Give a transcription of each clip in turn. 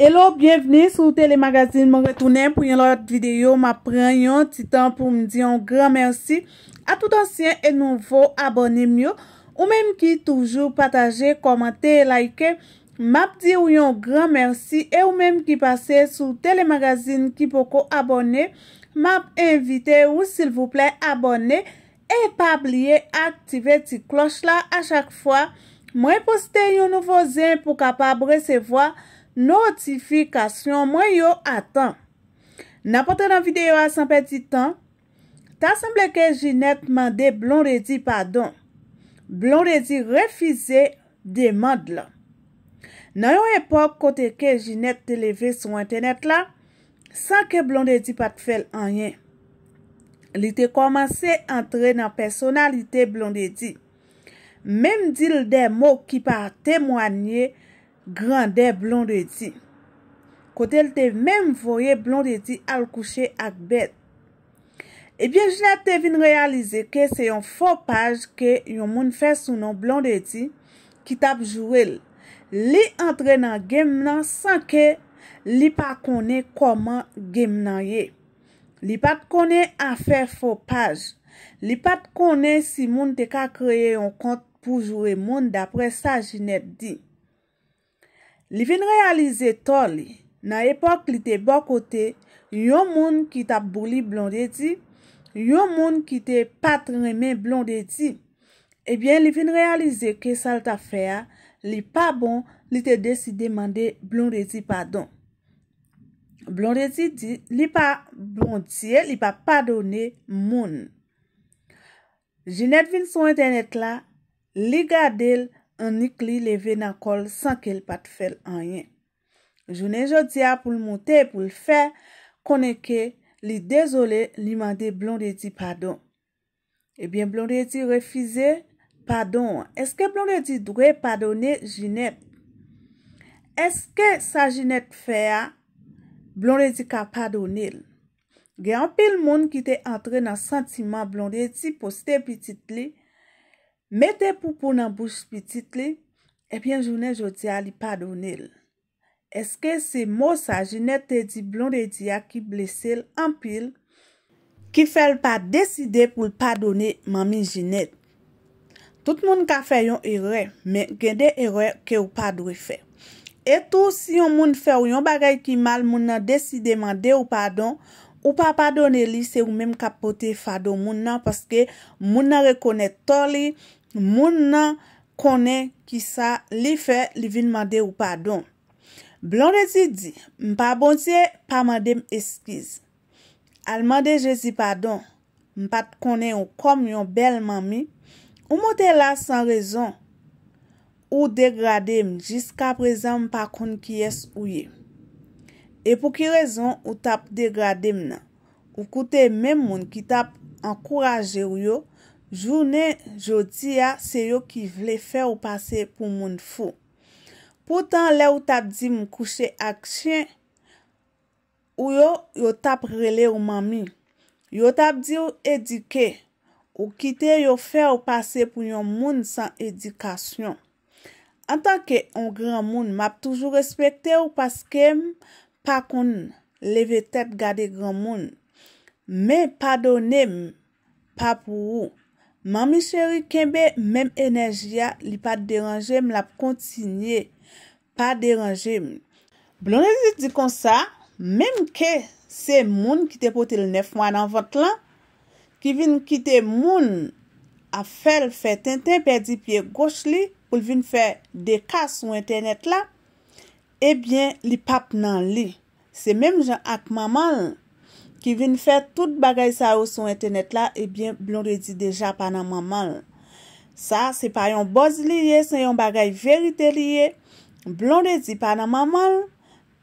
Hello, bienveni sou telemagazin mwen retounen pou yon lort videyo. Ma pren yon ti tan pou mdi yon gran mersi. A tout ansyen e nouvo abonem yo. Ou menm ki toujou pataje, komante, like. Map di ou yon gran mersi. E ou menm ki pase sou telemagazin ki poko abonem. Map invite ou sil vouple abonem. E pa bliye aktive ti kloch la a chak fwa. Mwen poste yon nouvo zin pou kapab resevoa. notifikasyon mwen yo atan. N apote nan videyo asan peti tan, ta asemble ke jinet mande blon redi padon. Blon redi refize demad la. Nan yo epok kote ke jinet televe sou internet la, san ke blon redi pat fel anyen. Li te komanse antre nan personalite blon redi. Mem dil de mou ki pa temwanye Grandè Blondeti Kote l te mèm voye Blondeti al kouche ak bet Ebyen eh jine te vin realize ke se yon fopaj Ke yon moun fè sunon Blondeti Ki tap jurel Li antre nan gem nan sanke Li pa kone koman gem nan ye Li pat kone an fè fopaj Li pat kone si moun te ka kreye yon kont Pou jure moun dapre sa jine di Li fin realize to li, na epok li te bo kote, yon moun ki te aboli blondeti, yon moun ki te patremen blondeti, ebyen li fin realize ke sal ta fea, li pa bon li te desi demande blondeti padon. Blondeti di, li pa blondie, li pa padone moun. Jinette vin sou internet la, li gade l, anik li leve nan kol san ke l pat fel anyen. Jounen jodia pou l monte pou l fe, konen ke li dezole li mande blondeti padon. Ebyen blondeti refize, padon, eske blondeti dre padone jinet? Eske sa jinet fe a, blondeti ka padonil? Genpil moun ki te antre nan sentiman blondeti poste pitit li, Mè te poupou nan bouch piti li, epyen jounen joti a li padounel. Eske se mò sa, jounen te di blon de e di a ki blese l ampil, ki fèl pa deside pou padounel mami jounen. Tout moun ka fè yon erwe, men gen de erwe ke ou pa dwe fè. Etou si yon moun fè ou yon bagay ki mal, moun nan deside mande ou padoun, ou pa padounel li, se ou mèm ka pote fado moun nan, paske moun nan rekounet to li, Moun nan konen ki sa li fe li vin mande ou padon. Blonde si di, mpa bonsye, pa mandem eskiz. Al mande je si padon, mpa te konen ou kom yon bel mami, ou mwote la san rezon ou degradem jiska prezen mpa kon ki yes ouye. E pou ki rezon ou tap degradem nan, ou koute men moun ki tap ankoraje ou yo, Jounen, jodi ya, se yo ki vle fe ou pase pou moun fou. Poutan le ou tap di m kouche ak chen, ou yo, yo tap rele ou mami. Yo tap di ou edike, ou kite yo fe ou pase pou yon moun san edikasyon. An tanke yon gran moun, map toujou respekte ou paske, pa kon leve tet gade gran moun. Me padone, pa pou ou. Mami cheri, kembe, mem enerji ya, li pa deranje, m la p kontinye, pa deranje m. Blon e zi di kon sa, mem ke se moun ki te pote l nef mwa nan vot lan, ki vin kite moun a fel fe tenten pe di pie gos li, pou vin fe de ka sou internet la, e bien, li pap nan li. Se mem jan ak maman lan. ki vin fè tout bagay sa ou sou internet la, ebyen, eh blon de di deja pa nan mamal. Sa, se pa yon boz liye, se yon bagay verite liye, blon de di pa nan mamal.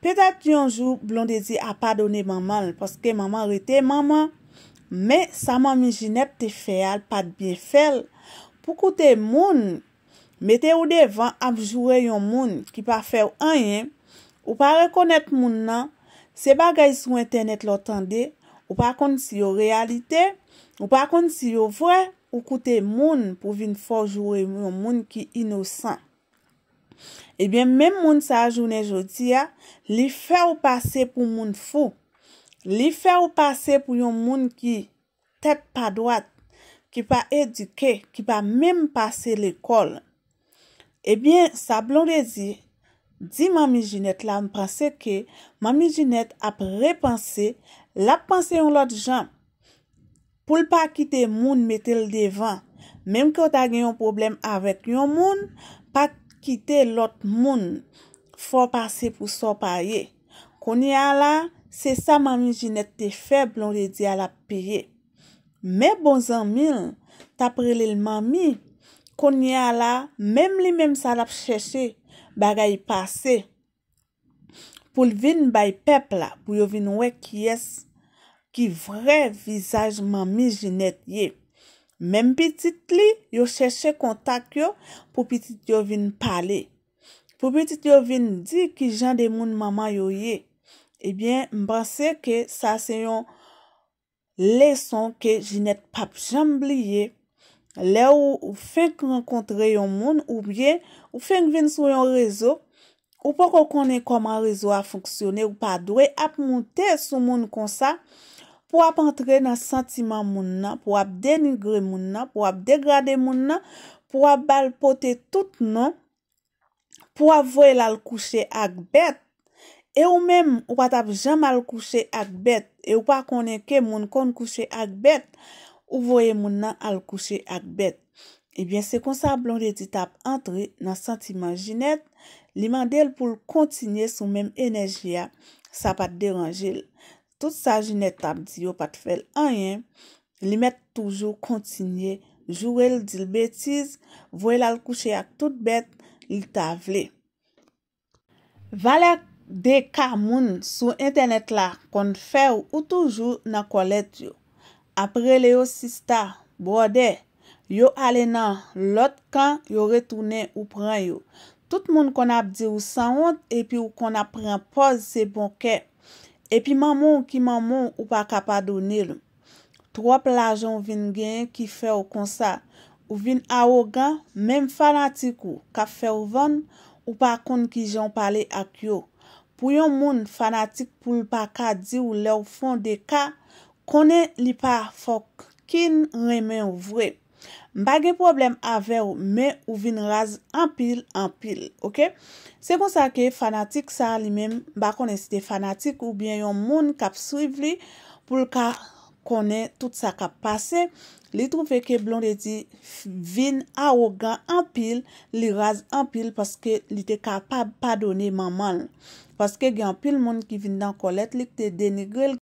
Petat yon jou, blon de di apadone mamal, poske mamal rete mamal. Me, sa mami jinep te feal, pat biye fel. Poukou te moun, mete ou devan apjoure yon moun, ki pa fè ou anyen, ou pa rekonet moun nan, Se bagay sou internet lo tande, ou pa kont si yo realite, ou pa kont si yo vwe, ou koute moun pou vin fò joure yon moun ki inosan. Ebyen, men moun sa a jounen jodi ya, li fè ou pase pou moun fò. Li fè ou pase pou yon moun ki tèt pa dwat, ki pa edike, ki pa menm pase l'ekol. Ebyen, sa blon de zi. Di mami jinet la m prase ke, mami jinet ap repanse, lap panse yon lot jamp pou l pa kite moun metel devan. Mem ki o ta gen yon problem avek yon moun, pa kite lot moun, fwa pase pou so paye. Koni ala, se sa mami jinet te febl, on le di ala peye. Me bon zan mil, tapre li l mami, koni ala, mem li mem sa lap chese. baga yi pase. Poul vin bay pep la, pou yo vin wek yes, ki vre vizaj mami jinet ye. Mem pitit li, yo cheshe kontak yo, pou pitit yo vin pale. Poul pitit yo vin di ki jan de moun maman yo ye. Ebyen, mban se ke sa se yon leson ke jinet pap jamb li ye. Le ou fink renkontre yon moun, oubyen Ou feng vin sou yon rezo, ou pou konen koman rezo a foksyone, ou pa dwe ap moun te sou moun konsa pou ap entre nan sentiman moun nan, pou ap denigre moun nan, pou ap degrade moun nan, pou ap balpote tout nan, pou ap voye lal kouche akbet. E ou men ou pat ap jam al kouche akbet, e ou pa konen ke moun kon kouche akbet, ou voye moun nan al kouche akbet. Ebyen, se kon sa blon de di tap entri nan sentiman jinet, li mandel pou l kontinye sou menm enerji ya, sa pat deranjil. Tout sa jinet tap di yo pat fel anyen, li met toujou kontinye, jouel dil betiz, vwe l al kouche ak tout bet, li ta vle. Vale de ka moun sou internet la, kon fè ou toujou nan kolet yo. Apre le yo sista, bwode, Yo ale nan lot kan yo retounen ou pran yo. Tout moun kon ap di ou sanwant epi ou kon ap pran poz se bon ken. Epi mamon ou ki mamon ou pa kapadonil. Tro ap lajon vin gen ki fe ou konsa. Ou vin awo gen men fanatik ou ka fe ou von ou pa kon ki jan pale ak yo. Pou yon moun fanatik pou l pa ka di ou le ou fon de ka, konen li pa fok kin remen ou vrep. Ba gen problem ave ou men ou vin raz empil, empil, ok? Se kon sa ke fanatik sa li men, ba konen site fanatik ou bien yon moun kap suiv li pou l ka konen tout sa kap pase. Li trouve ke blondeti vin arrogant empil, li raz empil paske li te kapap padone manman. Paske gen empil moun ki vin dan kolet, li te denigre l ka.